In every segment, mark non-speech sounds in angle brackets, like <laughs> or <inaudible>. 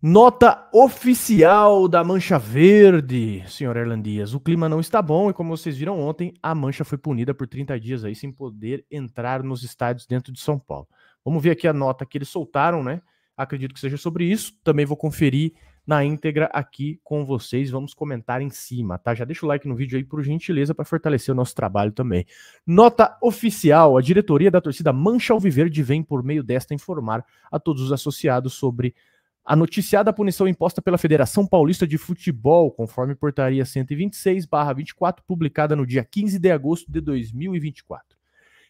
Nota oficial da Mancha Verde, senhor Erlandias. O clima não está bom e, como vocês viram ontem, a Mancha foi punida por 30 dias aí sem poder entrar nos estádios dentro de São Paulo. Vamos ver aqui a nota que eles soltaram, né? Acredito que seja sobre isso. Também vou conferir na íntegra aqui com vocês. Vamos comentar em cima, tá? Já deixa o like no vídeo aí, por gentileza, para fortalecer o nosso trabalho também. Nota oficial: a diretoria da torcida Mancha Alviverde vem, por meio desta, informar a todos os associados sobre a noticiada punição imposta pela Federação Paulista de Futebol, conforme portaria 126/24 publicada no dia 15 de agosto de 2024.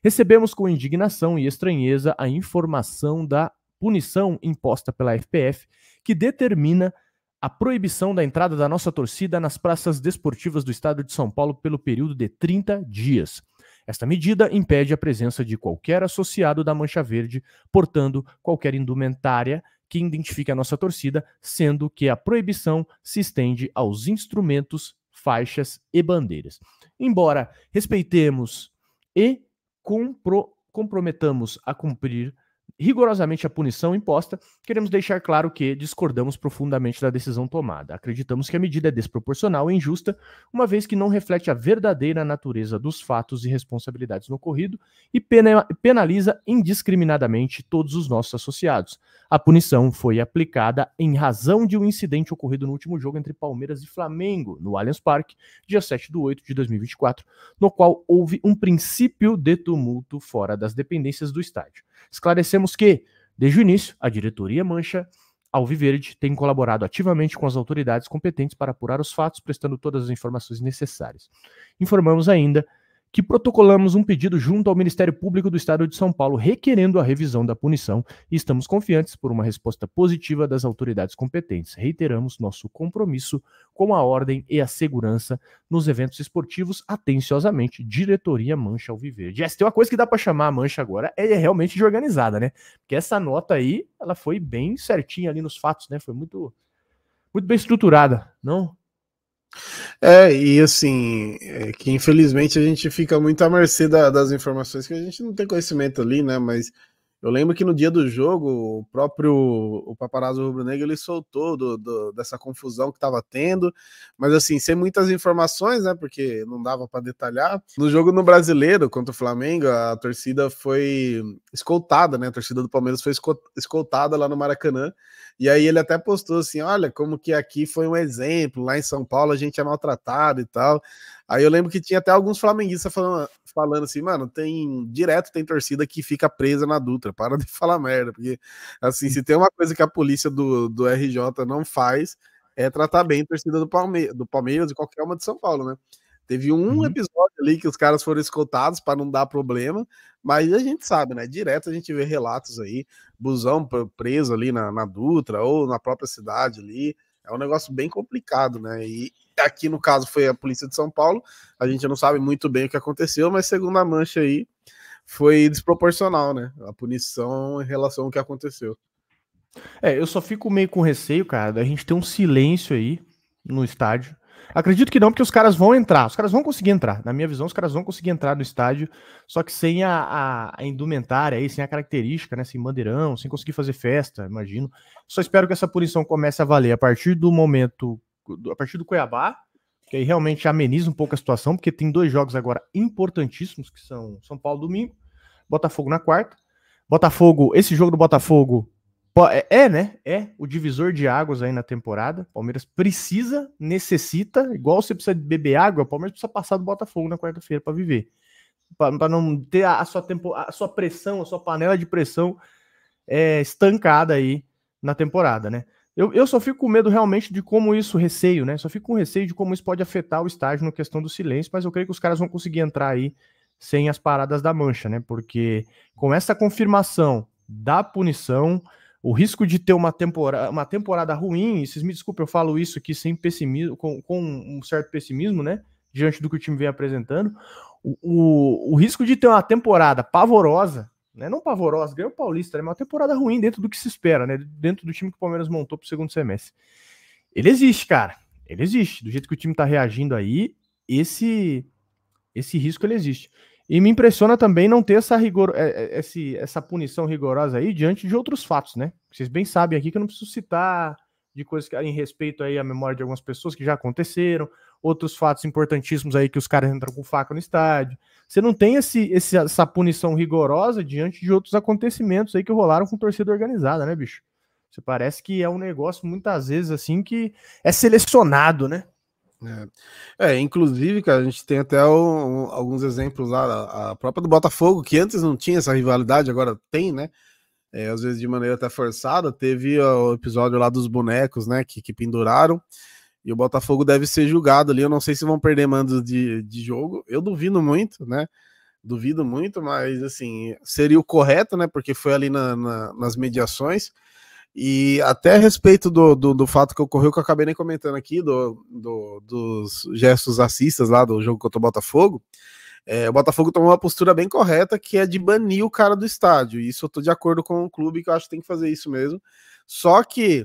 Recebemos com indignação e estranheza a informação da punição imposta pela FPF, que determina a proibição da entrada da nossa torcida nas praças desportivas do estado de São Paulo pelo período de 30 dias. Esta medida impede a presença de qualquer associado da Mancha Verde portando qualquer indumentária que identifica a nossa torcida, sendo que a proibição se estende aos instrumentos, faixas e bandeiras. Embora respeitemos e compro comprometamos a cumprir rigorosamente a punição imposta, queremos deixar claro que discordamos profundamente da decisão tomada. Acreditamos que a medida é desproporcional e injusta, uma vez que não reflete a verdadeira natureza dos fatos e responsabilidades no ocorrido e penaliza indiscriminadamente todos os nossos associados. A punição foi aplicada em razão de um incidente ocorrido no último jogo entre Palmeiras e Flamengo, no Allianz Parque, dia 7 de 8 de 2024, no qual houve um princípio de tumulto fora das dependências do estádio. Esclarecemos que, desde o início, a diretoria Mancha Alviverde tem colaborado ativamente com as autoridades competentes para apurar os fatos, prestando todas as informações necessárias. Informamos ainda que protocolamos um pedido junto ao Ministério Público do Estado de São Paulo requerendo a revisão da punição e estamos confiantes por uma resposta positiva das autoridades competentes. Reiteramos nosso compromisso com a ordem e a segurança nos eventos esportivos, atenciosamente, diretoria Mancha Alviverde. Essa tem uma coisa que dá para chamar a Mancha agora, é realmente de organizada, né? Porque essa nota aí, ela foi bem certinha ali nos fatos, né? Foi muito muito bem estruturada, não? É, e assim, é que infelizmente a gente fica muito à mercê da, das informações que a gente não tem conhecimento ali, né? Mas eu lembro que no dia do jogo, o próprio o paparazzo rubro-negro ele soltou do, do, dessa confusão que estava tendo, mas assim, sem muitas informações, né? Porque não dava para detalhar. No jogo no Brasileiro contra o Flamengo, a torcida foi escoltada, né? A torcida do Palmeiras foi escoltada lá no Maracanã. E aí ele até postou assim: olha, como que aqui foi um exemplo, lá em São Paulo a gente é maltratado e tal. Aí eu lembro que tinha até alguns flamenguistas falando, falando assim, mano, tem direto tem torcida que fica presa na Dutra, para de <laughs> falar merda, porque assim, se tem uma coisa que a polícia do, do RJ não faz, é tratar bem a torcida do, Palme do Palmeiras e qualquer uma de São Paulo, né? Teve um uhum. episódio ali que os caras foram escoltados para não dar problema, mas a gente sabe, né? Direto a gente vê relatos aí, busão preso ali na, na Dutra ou na própria cidade ali. É um negócio bem complicado, né? E aqui no caso foi a polícia de São Paulo. A gente não sabe muito bem o que aconteceu, mas segundo a mancha aí foi desproporcional, né? A punição em relação ao que aconteceu. É, eu só fico meio com receio, cara, da gente ter um silêncio aí no estádio Acredito que não, porque os caras vão entrar. Os caras vão conseguir entrar. Na minha visão, os caras vão conseguir entrar no estádio, só que sem a, a, a indumentária aí, sem a característica, né? Sem bandeirão, sem conseguir fazer festa, imagino. Só espero que essa punição comece a valer a partir do momento. A partir do Cuiabá, que aí realmente ameniza um pouco a situação, porque tem dois jogos agora importantíssimos, que são São Paulo domingo, Botafogo na quarta. Botafogo, esse jogo do Botafogo é, é, né? É o divisor de águas aí na temporada. Palmeiras precisa, necessita, igual você precisa beber água, o Palmeiras precisa passar do Botafogo na quarta-feira para viver. Para não ter a, sua tempo, a sua pressão, a sua panela de pressão é, estancada aí na temporada, né? Eu, eu só fico com medo realmente de como isso, receio, né? Só fico com receio de como isso pode afetar o estágio na questão do silêncio, mas eu creio que os caras vão conseguir entrar aí sem as paradas da mancha, né? Porque com essa confirmação da punição, o risco de ter uma temporada, uma temporada ruim, e vocês me desculpem, eu falo isso aqui sem pessimismo, com, com um certo pessimismo, né? Diante do que o time vem apresentando. O, o, o risco de ter uma temporada pavorosa, né? Não pavorosa, ganhou o Paulista, né? Mas uma temporada ruim dentro do que se espera, né? Dentro do time que o Palmeiras montou para o segundo semestre. Ele existe, cara. Ele existe. Do jeito que o time está reagindo aí, esse esse risco ele existe. E me impressiona também não ter essa, rigor, é, é, esse, essa punição rigorosa aí diante de outros fatos, né? Vocês bem sabem aqui que eu não preciso citar de coisas que, em respeito aí à memória de algumas pessoas que já aconteceram, outros fatos importantíssimos aí que os caras entram com faca no estádio. Você não tem esse, esse, essa punição rigorosa diante de outros acontecimentos aí que rolaram com torcida organizada, né, bicho? Você parece que é um negócio muitas vezes assim que é selecionado, né? É. é. inclusive, cara, a gente tem até alguns exemplos lá, a, a, própria do Botafogo, que antes não tinha essa rivalidade, agora tem, né? É, às vezes de maneira até forçada, teve o episódio lá dos bonecos, né, que, que penduraram, e o Botafogo deve ser julgado ali, eu não sei se vão perder mandos de, de jogo, eu duvido muito, né, duvido muito, mas, assim, seria o correto, né, porque foi ali na, na, nas mediações, e até a respeito do, do, do, fato que ocorreu, que eu acabei nem comentando aqui, do, do dos gestos racistas lá do jogo contra o Botafogo, é, o Botafogo tomou uma postura bem correta, que é de banir o cara do estádio. Isso eu tô de acordo com o clube, que eu acho que tem que fazer isso mesmo. Só que,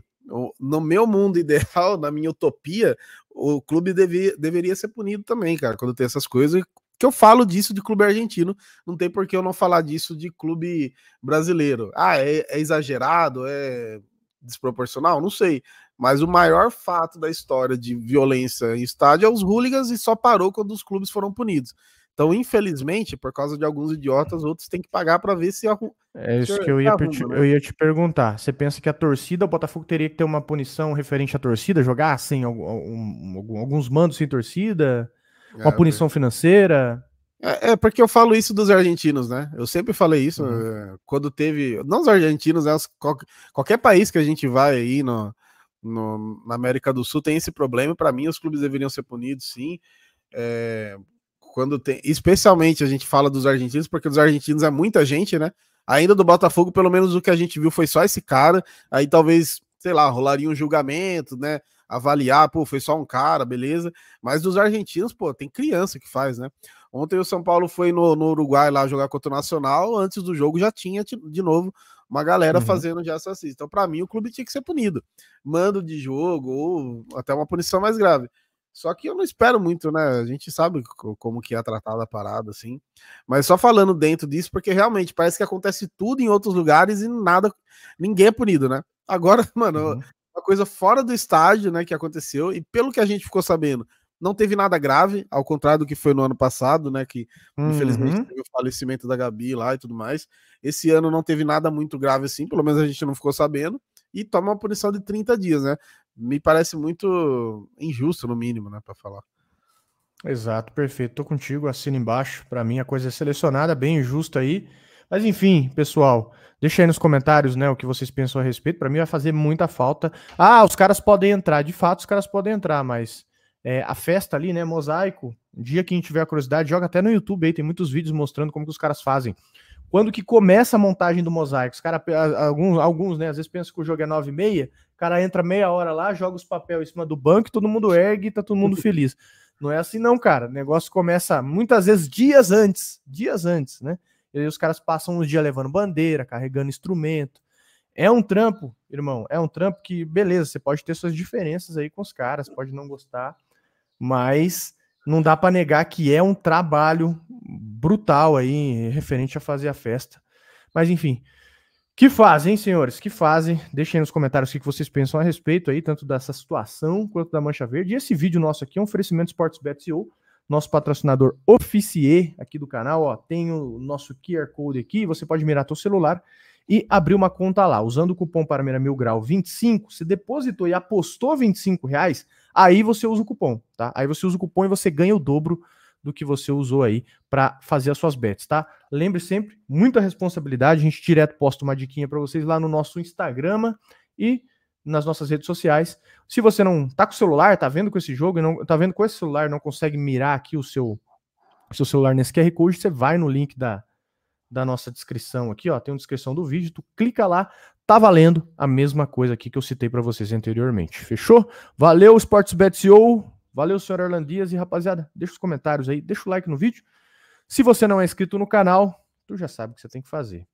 no meu mundo <laughs> ideal, na minha utopia, o clube devia, deveria ser punido também, cara, quando tem essas coisas, que eu falo disso de clube argentino, não tem por que eu não falar disso de clube brasileiro. Ah, é, é exagerado, é desproporcional, não sei. Mas o maior fato da história de violência em estádio é os hooligans e só parou quando os clubes foram punidos. Então, infelizmente, por causa de alguns idiotas, outros têm que pagar para ver se arrumam. É isso que eu ia, arruma, te, né? eu ia te perguntar. Você pensa que a torcida, o Botafogo teria que ter uma punição referente à torcida, jogar sem assim, alguns mandos sem torcida? Uma é, punição financeira? É, é, porque eu falo isso dos argentinos, né? Eu sempre falei isso uhum. É, quando teve. Não os argentinos, né? Os, qualquer país que a gente vai aí no, no, na América do Sul tem esse problema. Para mim, os clubes deveriam ser punidos, sim. É, quando tem, especialmente a gente fala dos argentinos, porque dos argentinos é muita gente, né? Ainda do Botafogo, pelo menos o que a gente viu foi só esse cara. Aí talvez, sei lá, rolaria um julgamento, né? avaliar, pô, foi só um cara, beleza. Mas dos argentinos, pô, tem criança que faz, né? Ontem o São Paulo foi no, no Uruguai lá jogar contra o Nacional, antes do jogo já tinha de novo uma galera uhum. fazendo já essas Então, para mim, o clube tinha que ser punido. Mando de jogo ou até uma punição mais grave. Só que eu não espero muito, né? A gente sabe como que é tratada a parada, assim. Mas só falando dentro disso, porque realmente parece que acontece tudo em outros lugares e nada, ninguém é punido, né? Agora, <laughs> mano, uhum coisa fora do estádio, né, que aconteceu, e pelo que a gente ficou sabendo, não teve nada grave, ao contrário do que foi no ano passado, né, que uhum. infelizmente teve o falecimento da Gabi lá e tudo mais. Esse ano não teve nada muito grave assim, pelo menos a gente não ficou sabendo, e toma uma punição de 30 dias, né? Me parece muito injusto, no mínimo, né, para falar. Exato, perfeito. Tô contigo, assina embaixo. Para mim a coisa é selecionada, bem injusta aí. Mas enfim, pessoal, deixa aí nos comentários, né, o que vocês pensam a respeito. Para mim vai fazer muita falta. Ah, os caras podem entrar, de fato, os caras podem entrar, mas é, a festa ali, né, mosaico. Dia que a gente tiver a curiosidade, joga até no YouTube aí, tem muitos vídeos mostrando como que os caras fazem. Quando que começa a montagem do mosaico? Os caras, alguns, alguns, né, às vezes pensam que o jogo é 9 e meia, o cara entra meia hora lá, joga os papéis em cima do banco, todo mundo ergue e tá todo mundo <laughs> feliz. Não é assim não, cara. O negócio começa muitas vezes dias antes, dias antes, né? E aí os caras passam uns dias levando bandeira, carregando instrumento. É um trampo, irmão, é um trampo que, beleza, você pode ter suas diferenças aí com os caras, pode não gostar, mas não dá para negar que é um trabalho brutal aí, referente a fazer a festa. Mas enfim, que fazem, hein, senhores? Que fazem? Deixem nos comentários o que vocês pensam a respeito aí, tanto dessa situação quanto da Mancha Verde. E esse vídeo nosso aqui é um oferecimento Sportsbet CEO, nosso patrocinador Officier aqui do canal, ó, tem o nosso QR Code aqui, você pode mirar teu celular e abrir uma conta lá. Usando o cupom Parmeira Mil Grau 25, você depositou e apostou 25 reais, aí você usa o cupom, tá? Aí você usa o cupom e você ganha o dobro do que você usou aí para fazer as suas bets, tá? Lembre sempre, muita responsabilidade, a gente direto posta uma diquinha para vocês lá no nosso Instagram e nas nossas redes sociais. Se você não tá com o celular, tá vendo com esse jogo não tá vendo com esse celular, não consegue mirar aqui o seu seu celular nesse QR Code, você vai no link da, da nossa descrição aqui, ó, tem uma descrição do vídeo, tu clica lá, tá valendo a mesma coisa aqui que eu citei para vocês anteriormente. Fechou? Valeu Sportsbet CEO, valeu senhor Orlandias e rapaziada, deixa os comentários aí, deixa o like no vídeo. Se você não é inscrito no canal, tu já sabe o que você tem que fazer.